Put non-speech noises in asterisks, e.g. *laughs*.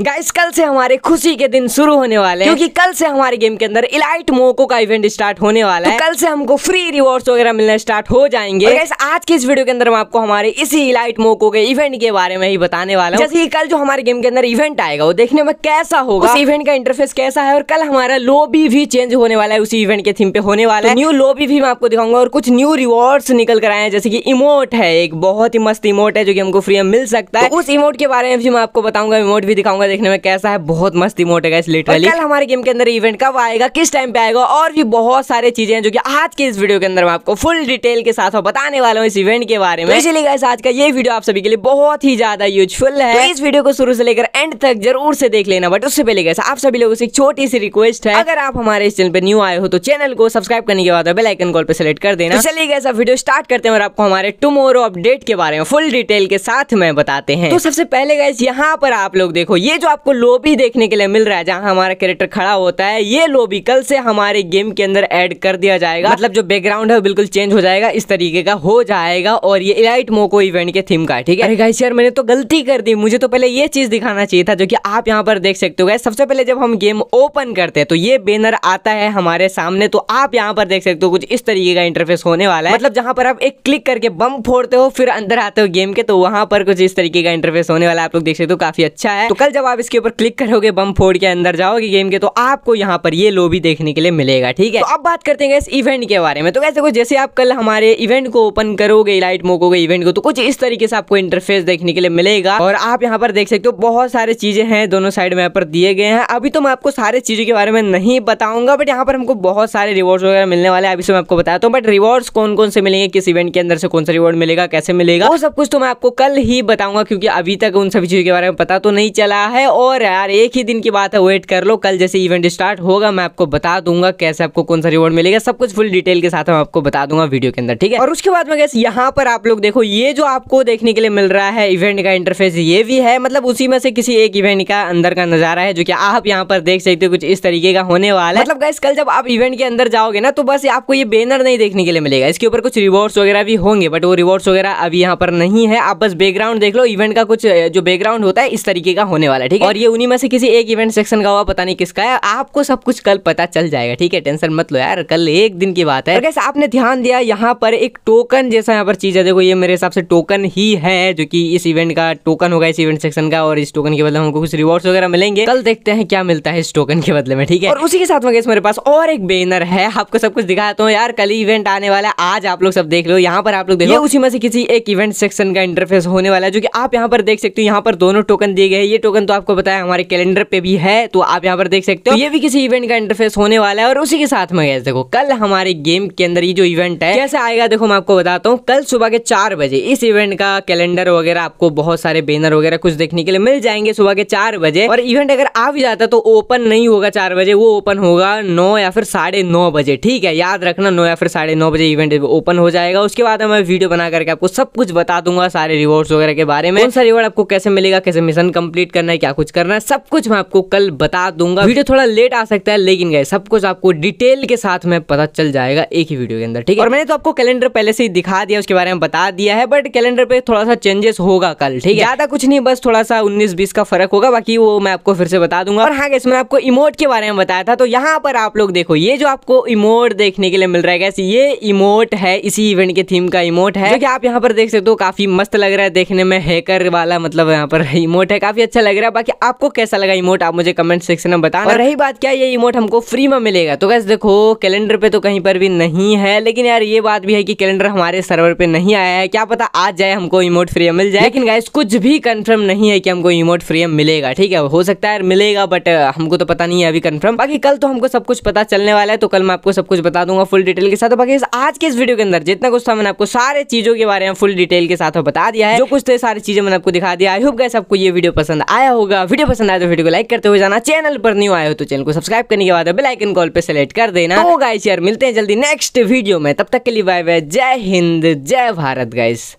guys कल से हमारे खुशी के दिन शुरू होने वाले हैं क्योंकि कल से हमारे गेम के अंदर इलाइट मोको का इवेंट स्टार्ट होने वाला तो है तो कल से हमको फ्री रिवॉर्ड्स वगैरह मिलना स्टार्ट हो जाएंगे गाइस आज के इस वीडियो के अंदर मैं आपको हमारे इसी इलाइट मोको के इवेंट के बारे में ही बताने वाला हूँ जैसे कि कल जो हमारे गेम के अंदर इवेंट आएगा वो देखने में कैसा होगा उस इवेंट का इंटरफेस कैसा है और कल हमारा लोबी भी चेंज होने वाला है उसी इवेंट के थीम पे होने वाला तो है न्यू लॉबी भी मैं आपको दिखाऊंगा और कुछ न्यू रिवॉर्ड्स निकल कर आए हैं जैसे की इमोट है एक बहुत ही मस्त इमोट है जो की हमको फ्री में मिल सकता है तो उस इमोट के बारे में भी मैं आपको बताऊंगा इमोट भी दिखाऊंगा होगा देखने में कैसा है बहुत मस्त इमोट है लिटरली कल हमारे गेम के अंदर इवेंट कब आएगा किस टाइम पे आएगा और भी बहुत सारे चीजें हैं जो कि आज के इस वीडियो के अंदर मैं आपको फुल डिटेल के साथ बताने वाला हूँ इस इवेंट के बारे में तो इसीलिए गाइस आज का ये वीडियो आप सभी के लिए बहुत ही ज्यादा यूजफुल है तो इस वीडियो को शुरू से लेकर एंड तक जरूर से देख लेना बट उससे पहले गाइस आप सभी लोगों से एक छोटी सी रिक्वेस्ट है अगर आप हमारे इस चैनल पर न्यू आए हो तो चैनल को सब्सक्राइब करने के बाद बेल आइकन कॉल पर सेलेक्ट कर देना तो चलिए गाइस वीडियो स्टार्ट करते हैं और आपको हमारे टुमोरो अपडेट के बारे में फुल डिटेल के साथ में बताते हैं तो सबसे पहले गाइस यहाँ पर आप लोग देखो ये जो आपको लोबी देखने के लिए मिल रहा है जहाँ हमारा कैरेक्टर खड़ा होता है ये लोबी कल से हमारे गेम के अंदर ऐड कर दिया जाएगा मतलब जो बैकग्राउंड है बिल्कुल चेंज हो जाएगा इस तरीके का हो जाएगा और ये इलाइट मोको इवेंट के थीम का ठीक है अरे यार मैंने तो गलती कर दी मुझे तो पहले ये चीज दिखाना चाहिए था जो की आप यहाँ पर देख सकते हो गए सबसे पहले जब हम गेम ओपन करते हैं तो ये बैनर आता है हमारे सामने तो आप यहाँ पर देख सकते हो कुछ इस तरीके का इंटरफेस होने वाला है मतलब जहाँ पर आप एक क्लिक करके बम फोड़ते हो फिर अंदर आते हो गेम के तो वहां पर कुछ इस तरीके का इंटरफेस होने वाला आप लोग देख सकते हो काफी अच्छा है तो कल जब जब आप इसके ऊपर क्लिक करोगे बम फोड़ के अंदर जाओगे गेम के तो आपको यहाँ पर ये लोबी देखने के लिए मिलेगा ठीक है तो अब बात करते हैं इस इवेंट के बारे में तो कैसे जैसे आप कल हमारे इवेंट को ओपन करोगे लाइट मोकोगे इवेंट को तो कुछ इस तरीके से आपको इंटरफेस देखने के लिए मिलेगा और आप यहाँ पर देख सकते हो बहुत सारे चीजें हैं दोनों साइड में यहाँ पर दिए गए हैं अभी तो मैं आपको सारे चीजों के बारे में नहीं बताऊंगा बट यहाँ पर हमको बहुत सारे रिवॉर्ड्स वगैरह मिलने वाले अभी से मैं आपको बताता हूँ बट रिवॉर्ड्स कौन कौन से मिलेंगे किस इवेंट के अंदर से कौन सा रिवॉर्ड मिलेगा कैसे मिलेगा वो सब कुछ तो मैं आपको कल ही बताऊंगा क्योंकि अभी तक उन सभी चीजों के बारे में पता तो नहीं चला है और यार एक ही दिन की बात है वेट कर लो कल जैसे इवेंट स्टार्ट होगा मैं आपको बता दूंगा कैसे आपको कौन सा रिवॉर्ड मिलेगा सब कुछ फुल डिटेल के साथ मैं आपको बता दूंगा वीडियो के अंदर ठीक है और उसके बाद में कैसे यहाँ पर आप लोग देखो ये जो आपको देखने के लिए मिल रहा है इवेंट का इंटरफेस ये भी है मतलब उसी में से किसी एक इवेंट का अंदर का नजारा है जो कि आप यहाँ पर देख सकते हो कुछ इस तरीके का होने वाला है मतलब गैस कल जब आप इवेंट के अंदर जाओगे ना तो बस आपको ये बैनर नहीं देखने के लिए मिलेगा इसके ऊपर कुछ रिवॉर्ड्स वगैरह भी होंगे बट वो रिवॉर्ड्स वगैरह अभी यहाँ पर नहीं है आप बस बैकग्राउंड देख लो इवेंट का कुछ जो बैकग्राउंड होता है इस तरीके का होने वाला है है ठीक है और ये उन्हीं में से किसी एक इवेंट सेक्शन का हुआ पता नहीं किसका है आपको सब कुछ कल पता चल जाएगा ठीक है टेंशन मत लो यार कल एक दिन की बात है कैसे आपने ध्यान दिया यहाँ पर एक टोकन जैसा यहाँ पर चीज़ है देखो ये मेरे हिसाब से टोकन ही है जो कि इस इवेंट का टोकन होगा इस इवेंट सेक्शन का और इस टोकन के बदले हमको कुछ रिवॉर्ड वगैरह मिलेंगे कल देखते हैं क्या मिलता है इस टोकन के बदले में ठीक है और उसी के साथ में मेरे पास और एक बेनर है आपको सब कुछ दिखाता हूँ यार कल इवेंट आने वाला है आज आप लोग सब देख लो यहाँ पर आप लोग देखो उसी में से किसी एक इवेंट सेक्शन का इंटरफेस होने वाला है जो की आप यहाँ पर देख सकते हो यहाँ पर दोनों टोकन दिए गए ये टोकन तो आपको बताया हमारे कैलेंडर पे भी है तो आप यहाँ पर देख सकते हो तो ये भी किसी इवेंट का इंटरफेस होने वाला है और उसी के साथ में देखो कल हमारे गेम के अंदर ये जो इवेंट है कैसे आएगा देखो मैं आपको बताता हूँ कल सुबह के चार बजे इस इवेंट का कैलेंडर वगैरह आपको बहुत सारे बैनर वगैरह कुछ देखने के लिए मिल जाएंगे सुबह के चार बजे और इवेंट अगर आ भी जाता तो ओपन नहीं होगा चार बजे वो ओपन होगा नौ या फिर साढ़े नौ बजे ठीक है याद रखना नौ या फिर साढ़े नौ बजे इवेंट ओपन हो जाएगा उसके बाद मैं वीडियो बना करके आपको सब कुछ बता दूंगा सारे रिवॉर्ड्स वगैरह के बारे में कौन सा रिवॉर्ड आपको कैसे मिलेगा कैसे मिशन कंप्लीट करना है क्या कुछ करना है सब कुछ मैं आपको कल बता दूंगा वीडियो थोड़ा लेट आ सकता है लेकिन गए सब कुछ आपको डिटेल के साथ में पता चल जाएगा एक ही वीडियो के अंदर ठीक है और मैंने तो आपको कैलेंडर पहले से ही दिखा दिया उसके बारे में बता दिया है बट कैलेंडर पे थोड़ा सा चेंजेस होगा कल ठीक है ज्यादा कुछ नहीं बस थोड़ा सा उन्नीस बीस का फर्क होगा बाकी वो मैं आपको फिर से बता दूंगा और हाँ इसमें आपको इमोट के बारे में बताया था तो यहाँ पर आप लोग देखो ये जो आपको इमोट देखने के लिए मिल रहा है गैस ये इमोट है इसी इवेंट के थीम का इमोट है जो कि आप यहाँ पर देख सकते हो काफी मस्त लग रहा है देखने में हैकर वाला मतलब यहाँ पर इमोट *laughs* है काफी अच्छा लग रहा है मेरा बाकी आपको कैसा लगा इमोट आप मुझे कमेंट सेक्शन में बताना और रही बात क्या ये इमोट हमको फ्री में मिलेगा तो कैसे देखो कैलेंडर पे तो कहीं पर भी नहीं है लेकिन यार ये बात भी है कि कैलेंडर हमारे सर्वर पे नहीं आया है क्या पता आज जाए हमको इमोट फ्री मिल जाए लेकिन गाइस कुछ भी कंफर्म नहीं है कि हमको इमोट फ्री मिलेगा ठीक है हो सकता है मिलेगा बट हमको तो पता नहीं है अभी कंफर्म बाकी कल तो हमको सब कुछ पता चलने वाला है तो कल मैं आपको सब कुछ बता दूंगा फुल डिटेल के साथ तो बाकी आज के इस वीडियो के अंदर जितना कुछ था मैंने आपको सारे चीजों के बारे में फुल डिटेल के साथ तो बता दिया है जो कुछ थे सारी चीजें मैंने आपको दिखा दिया आई होप गैस आपको ये वीडियो पसंद आया होगा वीडियो पसंद आए तो वीडियो को लाइक करते हुए जाना चैनल पर न्यू आए हो तो चैनल को सब्सक्राइब करने के बाद बेलाइकन कॉल पर सेलेक्ट कर देना तो गाइस यार मिलते हैं जल्दी नेक्स्ट वीडियो में तब तक के लिए बाय बाय जय हिंद जय भारत गाइस